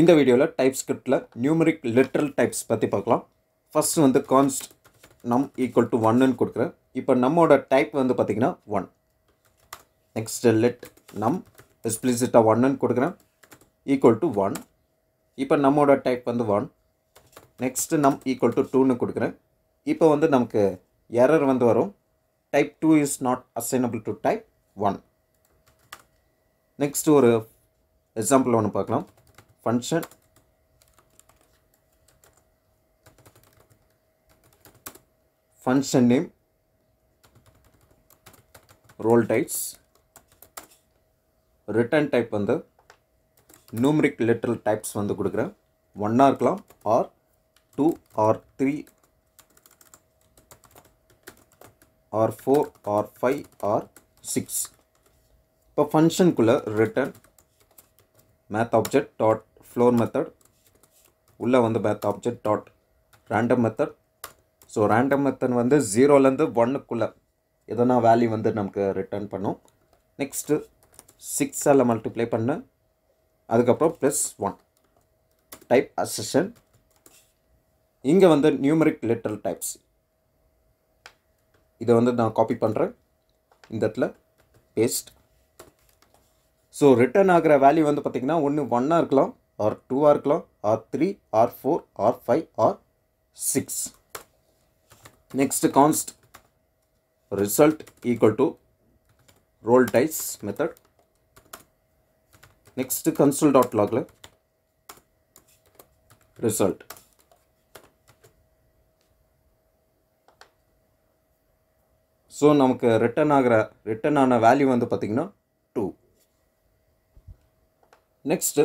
இந்த வீடியோவில் டைப் ஸ்கிரிப்டில் நியூமரிக் லிட்ரல் டைப்ஸ் பற்றி பார்க்கலாம் ஃபர்ஸ்ட் வந்து கான்ஸ்ட் நம் ஈக்குவல் டு ஒன்னுன்னு கொடுக்குறேன் இப்போ நம்மோட டைப் வந்து பார்த்திங்கன்னா ஒன் நெக்ஸ்ட்டு லிட் நம் எக்ஸ்பிளிசிட்டாக ஒன்னுன்னு கொடுக்குறேன் ஈக்குவல் டு ஒன் இப்போ நம்மோட டைப் வந்து ஒன் நெக்ஸ்ட்டு நம் ஈக்குவல் டு டூன்னு கொடுக்குறேன் இப்போ வந்து நமக்கு எரர் வந்து வரும் type two is not assignable to type one next ஒரு எக்ஸாம்பிள் ஒன்று பார்க்கலாம் function function name roll types return type வந்து நியூமரிக் லிட்டரல் டைப்ஸ் வந்து கொடுக்குறேன் ஒன்றா இருக்கலாம் or two or three or four or five or six இப்போ ஃபங்க்ஷனுக்குள்ளே return math object dot floor method உள்ளே வந்து math object dot random method so random method வந்து ஜீரோலேருந்து ஒன்றுக்குள்ளே எதனா வேல்யூ வந்து நமக்கு ரிட்டர்ன் பண்ணும் நெக்ஸ்ட்டு சிக்ஸால் மல்டிப்ளை பண்ணு அதுக்கப்புறம் ப்ளஸ் ஒன் டைப் அசஷன் இங்கே வந்து நியூமரிக் லிட்டர் டைப்ஸ் இதை வந்து நான் காப்பி பண்ணுறேன் இந்த இடத்துல பேஸ்ட் ஸோ ரிட்டர்ன் ஆகிற வேல்யூ வந்து பார்த்திங்கன்னா ஒன்று ஒன்னாக இருக்கலாம் ஆர் டூவாக இருக்கலாம் or three or four or five or six next const result equal to roll dice method next console dot லாகில் ரிசல்ட் ஸோ நமக்கு ரிட்டன் ஆகிற ரிட்டன் ஆன வேல்யூ வந்து பார்த்திங்கன்னா டூ நெக்ஸ்ட்டு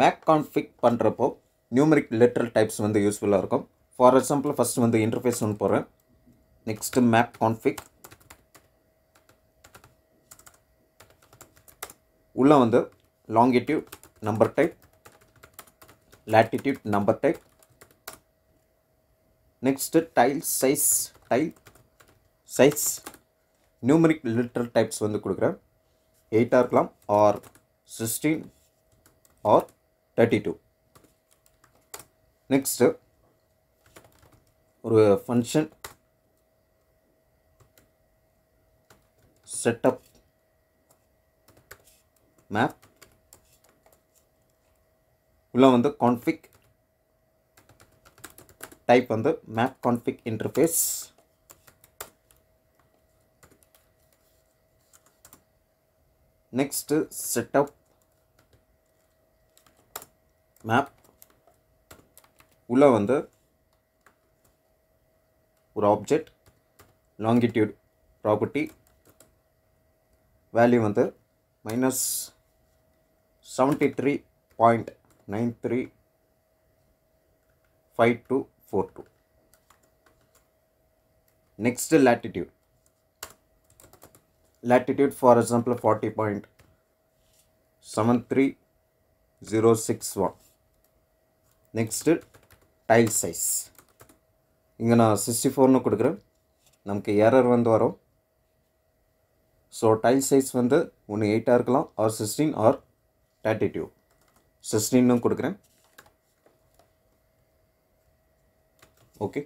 மேக் கான்ஃபிக் பண்ணுறப்போ நியூமரிக் லெட்டர் டைப்ஸ் வந்து யூஸ்ஃபுல்லாக இருக்கும் ஃபார் எக்ஸாம்பிள் ஃபஸ்ட் வந்து இன்டர்ஃபேஸ் ஒன்று போகிறேன் நெக்ஸ்ட்டு மேக் கான்ஃபிக் உள்ளே வந்து லாங்கிட்யூட் number type latitude number type next tile size tile size numeric literal types வந்து கொடுக்குறேன் எயிட்டாக இருக்கலாம் or sixteen or thirty two ஒரு ஃபங்க்ஷன் setup மேப் உள்ளே வந்து கான்ஃபிக் டைப் வந்து map config interface next setup map உள்ளே வந்து ஒரு ஆப்ஜெக்ட் லாங்கிட்யூட் ப்ராப்பர்ட்டி வேல்யூ வந்து minus seventy three point nine three five two four two next latitude latitude for example 40.73061 next tile size இங்கே நான் sixty ஃபோர்னு கொடுக்குறேன் நமக்கு ஏரர் வந்து வரும் ஸோ டைல் சைஸ் வந்து ஒன்று எயிட்டாக இருக்கலாம் or sixteen or thirty two சிக்ஸ்டீன்னு கொடுக்குறேன் ஓகே